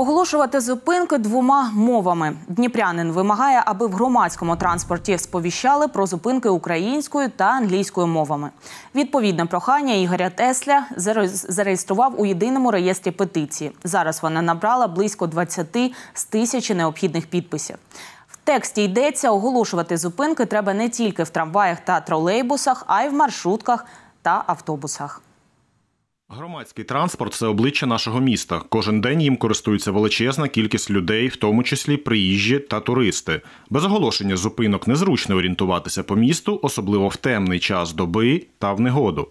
Оголошувати зупинки двома мовами. Дніпрянин вимагає, аби в громадському транспорті сповіщали про зупинки українською та англійською мовами. Відповідне прохання Ігоря Тесля зареєстрував у єдиному реєстрі петиції. Зараз вона набрала близько 20 з тисячі необхідних підписів. В тексті йдеться, оголошувати зупинки треба не тільки в трамваях та тролейбусах, а й в маршрутках та автобусах. Громадський транспорт це обличчя нашого міста. Кожен день їм користується величезна кількість людей, в тому числі приїжджі та туристи. Без оголошення зупинок незручно орієнтуватися по місту, особливо в темний час доби та в негоду.